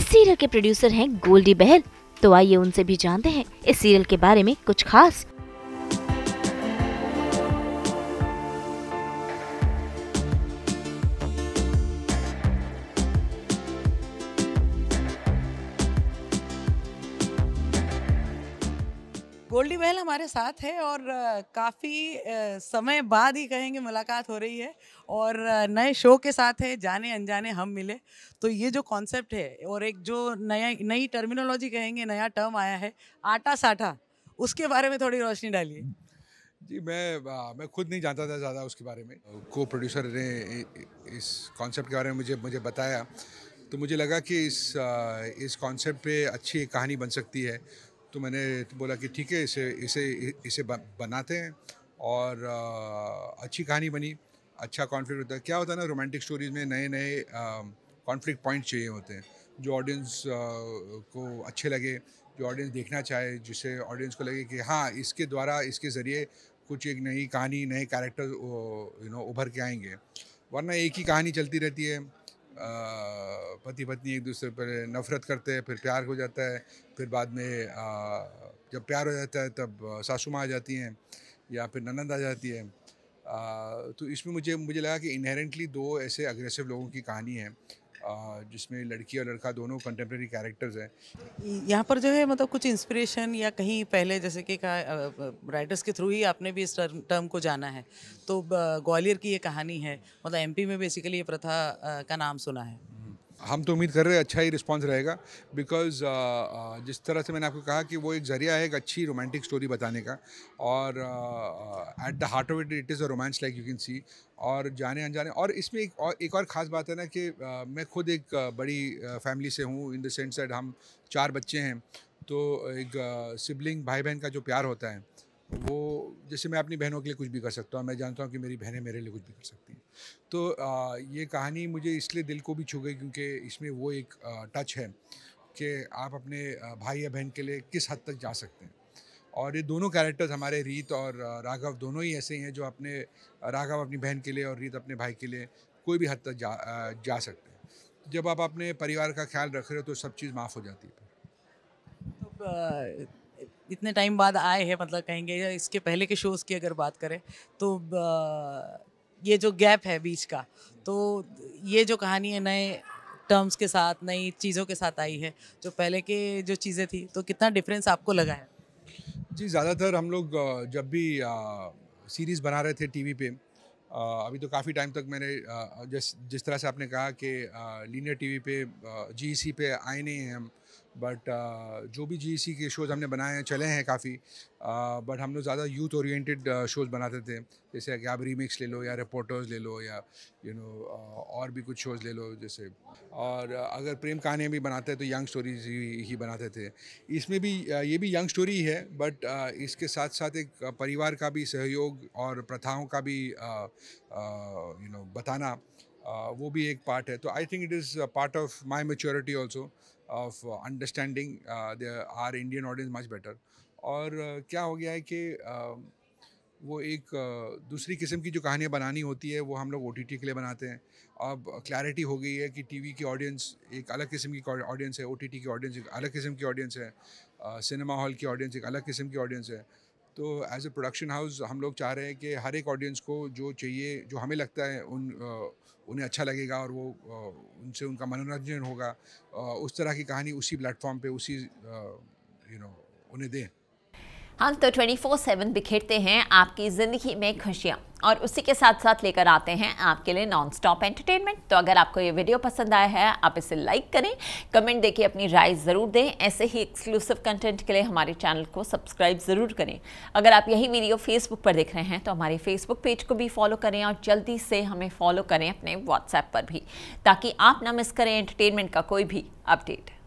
इस सीरियल के प्रोड्यूसर हैं गोल्डी बहल तो आइए उनसे भी जानते हैं इस सीरियल के बारे में कुछ खास गोल्डी बहल हमारे साथ है और काफ़ी समय बाद ही कहेंगे मुलाकात हो रही है और नए शो के साथ है जाने अनजाने हम मिले तो ये जो कॉन्सेप्ट है और एक जो नया नई टर्मिनोलॉजी कहेंगे नया टर्म आया है आटा साठा उसके बारे में थोड़ी रोशनी डालिए जी मैं आ, मैं खुद नहीं जानता था ज़्यादा उसके बारे में को प्रोड्यूसर ने इस कॉन्सेप्ट के बारे में मुझे मुझे बताया तो मुझे लगा कि इस आ, इस कॉन्सेप्ट पे अच्छी एक कहानी बन सकती है तो मैंने बोला कि ठीक है इसे इसे इसे बनाते हैं और आ, अच्छी कहानी बनी अच्छा कॉन्फ्लिक्ट होता है क्या होता है ना रोमांटिक स्टोरीज़ में नए नए कॉन्फ्लिक्ट पॉइंट चाहिए होते हैं जो ऑडियंस को अच्छे लगे जो ऑडियंस देखना चाहे जिसे ऑडियंस को लगे कि हाँ इसके द्वारा इसके ज़रिए कुछ एक नई कहानी नए कैरेक्टर यू नो उभर के आएंगे वरना एक ही कहानी चलती रहती है पति पत्नी एक दूसरे पर नफ़रत करते हैं फिर प्यार हो जाता है फिर बाद में आ, जब प्यार हो जाता है तब सासू माँ आ जाती हैं या फिर ननंद आ जाती है आ, तो इसमें मुझे मुझे लगा कि इनहेरेंटली दो ऐसे अग्रेसिव लोगों की कहानी है जिसमें लड़की और लड़का दोनों कंटेम्प्रेरी कैरेक्टर्स हैं यहाँ पर जो है मतलब कुछ इंस्पिरेशन या कहीं पहले जैसे कि कहा राइटर्स के थ्रू ही आपने भी इस टर्म, टर्म को जाना है तो ग्वालियर की ये कहानी है मतलब एमपी में बेसिकली ये प्रथा का नाम सुना है हम तो उम्मीद कर रहे हैं अच्छा ही रिस्पांस रहेगा बिकॉज uh, uh, जिस तरह से मैंने आपको कहा कि वो एक ज़रिया है एक अच्छी रोमांटिक स्टोरी बताने का और at the heart of it it is a romance like you can see और जाने अनजाने और इसमें एक और एक और ख़ास बात है ना कि uh, मैं खुद एक uh, बड़ी फैमिली uh, से हूँ इन देंस सेंस दैट हम चार बच्चे हैं तो एक सिबलिंग भाई बहन का जो प्यार होता है वो जैसे मैं अपनी बहनों के लिए कुछ भी कर सकता हूँ मैं जानता हूँ कि मेरी बहनें मेरे लिए कुछ भी कर सकती हैं तो आ, ये कहानी मुझे इसलिए दिल को भी छू गई क्योंकि इसमें वो एक आ, टच है कि आप अपने भाई या बहन के लिए किस हद तक जा सकते हैं और ये दोनों कैरेक्टर्स हमारे रीत और राघव दोनों ही ऐसे ही हैं जो अपने राघव अपनी बहन के लिए और रीत अपने भाई के लिए कोई भी हद तक जा जा सकते हैं जब आप अपने परिवार का ख्याल रख रहे हो तो सब चीज़ माफ़ हो जाती है तो इतने टाइम बाद आए हैं मतलब कहेंगे इसके पहले के शोज़ की अगर बात करें तो ये जो गैप है बीच का तो ये जो कहानी है नए टर्म्स के साथ नई चीज़ों के साथ आई है जो पहले के जो चीज़ें थी तो कितना डिफरेंस आपको लगा है जी ज़्यादातर हम लोग जब भी सीरीज़ बना रहे थे टीवी पे आ, अभी तो काफ़ी टाइम तक मैंने जिस जिस तरह से आपने कहा कि लीनियर टीवी पे जीसी e पे आए नहीं हैं हम बट uh, जो भी जी सी e के शोज़ हमने बनाए हैं चले हैं काफ़ी बट uh, हम लोग ज़्यादा यूथ ओरिएंटेड शोज़ बनाते थे जैसे कि आप रीमिक्स ले लो या रिपोर्टर्स ले लो या you you know know, uh, और भी कुछ शोज़ ले लो जैसे और अगर प्रेम कहानियाँ भी बनाते हैं तो यंग स्टोरीज ही, ही बनाते थे इसमें भी uh, ये भी यंग स्टोरी है बट uh, इसके साथ साथ एक uh, परिवार का भी सहयोग और प्रथाओं का भी यू नो you know, बताना वो भी एक पार्ट है तो I think it is part of my maturity also of uh, understanding uh, the our Indian audience much better. और uh, क्या हो गया है कि um, वो एक दूसरी किस्म की जो कहानियाँ बनानी होती है वो हम लोग ओ के लिए बनाते हैं अब क्लैरिटी हो गई है कि टीवी की ऑडियंस एक अलग किस्म की ऑडियंस है ओ की ऑडियंस एक अलग किस्म की ऑडियंस है सिनेमा हॉल की ऑडियंस एक अलग किस्म की ऑडियंस है तो एज ए प्रोडक्शन हाउस हम लोग चाह रहे हैं कि हर एक ऑडियंस को जो चाहिए जो हमें लगता है उन उन्हें अच्छा लगेगा और वो उनसे उनका मनोरंजन होगा उस तरह की कहानी उसी प्लेटफॉर्म पे उसी यू नो उन्हें दें हम हाँ, तो 24/7 बिखेरते हैं आपकी ज़िंदगी में खुशियाँ और उसी के साथ साथ लेकर आते हैं आपके लिए नॉन स्टॉप एंटरटेनमेंट तो अगर आपको ये वीडियो पसंद आया है आप इसे लाइक करें कमेंट देके अपनी राय ज़रूर दें ऐसे ही एक्सक्लूसिव कंटेंट के लिए हमारे चैनल को सब्सक्राइब ज़रूर करें अगर आप यही वीडियो फेसबुक पर देख रहे हैं तो हमारे फेसबुक पेज को भी फॉलो करें और जल्दी से हमें फॉलो करें अपने व्हाट्सएप पर भी ताकि आप ना मिस करें एंटरटेनमेंट का कोई भी अपडेट